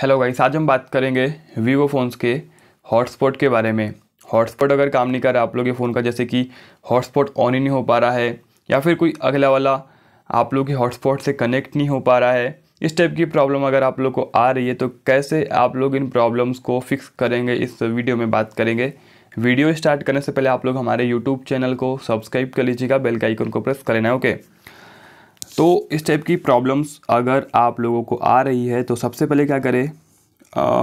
Hello guys आज हम बात करेंगे वीवो फ़ोन्स के हॉटस्पॉट के बारे में हॉटस्पॉट अगर काम नहीं कर रहा आप लोग के फ़ोन का जैसे कि हॉटस्पॉट ऑन ही नहीं हो पा रहा है या फिर कोई अगला वाला आप लोग के हॉटस्पॉट से कनेक्ट नहीं हो पा रहा है इस टाइप की प्रॉब्लम अगर आप लोग को आ रही है तो कैसे आप लोग इन प्रॉब्लम्स को फिक्स करेंगे इस वीडियो में बात करेंगे वीडियो स्टार्ट करने से पहले आप लोग हमारे यूट्यूब चैनल को सब्सक्राइब कर लीजिएगा बेल का आइकन को प्रेस कर लेना ओके okay? तो इस टाइप की प्रॉब्लम्स अगर आप लोगों को आ रही है तो सबसे पहले क्या करें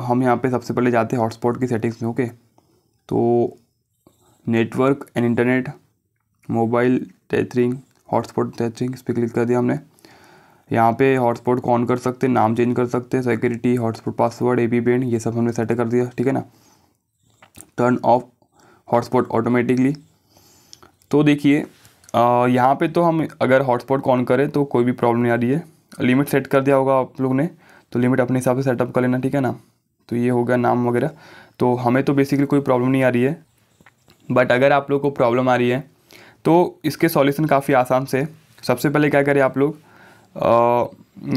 हम यहाँ पे सबसे पहले जाते हैं हॉटस्पॉट की सेटिंग्स में ओके तो network and internet mobile tethering hotspot tethering इस पर क्लिक कर दिया हमने यहाँ पे हॉटस्पॉट को ऑन कर सकते नाम चेंज कर सकते security hotspot password A B band ये सब हमने सेट कर दिया ठीक है ना टर्न ऑफ हॉटस्पॉट ऑटोमेटिकली तो देखिए यहाँ पे तो हम अगर हॉटस्पॉट कॉन करें तो कोई भी प्रॉब्लम नहीं आ रही है लिमिट सेट कर दिया होगा आप लोग ने तो लिमिट अपने हिसाब से सेटअप कर लेना ठीक है ना तो ये हो गया नाम वगैरह तो हमें तो बेसिकली कोई प्रॉब्लम नहीं आ रही है बट अगर आप लोग को प्रॉब्लम आ रही है तो इसके सॉल्यूशन काफ़ी आसान से सबसे पहले क्या करें आप लोग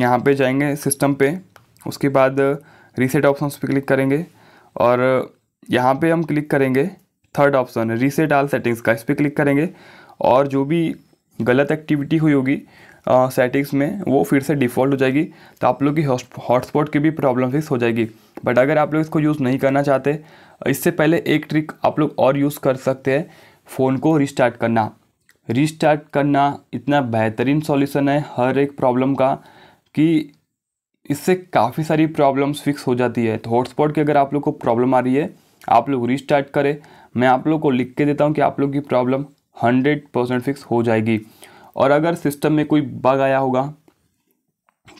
यहाँ पे जाएंगे सिस्टम पे उसके बाद रीसेट ऑप्शन पे क्लिक करेंगे और यहाँ पे हम क्लिक करेंगे third option reset all settings का इस पर क्लिक करेंगे और जो भी गलत एक्टिविटी हुई होगी सेटिंग्स में वो फिर से डिफ़ॉल्ट हो जाएगी तो आप लोग की हॉटस्पॉट की भी प्रॉब्लम फिक्स हो जाएगी बट अगर आप लोग इसको यूज़ नहीं करना चाहते इससे पहले एक ट्रिक आप लोग और यूज़ कर सकते हैं फ़ोन को रिस्टार्ट करना रिस्टार्ट करना इतना बेहतरीन सॉल्यूशन है हर एक प्रॉब्लम का कि इससे काफ़ी सारी प्रॉब्लम्स फिक्स हो जाती है तो हॉटस्पॉट की अगर आप लोग को प्रॉब्लम आ रही है आप लोग रिस्टार्ट करें मैं आप लोग को लिख के देता हूँ कि आप लोग की प्रॉब्लम हंड्रेड परसेंट फिक्स हो जाएगी और अगर सिस्टम में कोई बग आया होगा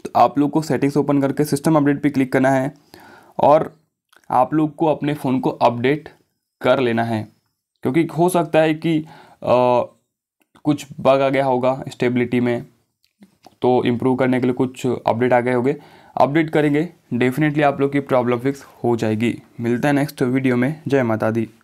तो आप लोग को सेटिंग्स ओपन करके सिस्टम अपडेट पे क्लिक करना है और आप लोग को अपने फ़ोन को अपडेट कर लेना है क्योंकि हो सकता है कि आ, कुछ बग आ गया होगा स्टेबिलिटी में तो इम्प्रूव करने के लिए कुछ अपडेट आ गए होंगे अपडेट करेंगे डेफिनेटली आप लोग की प्रॉब्लम फिक्स हो जाएगी मिलता है नेक्स्ट वीडियो में जय माता दी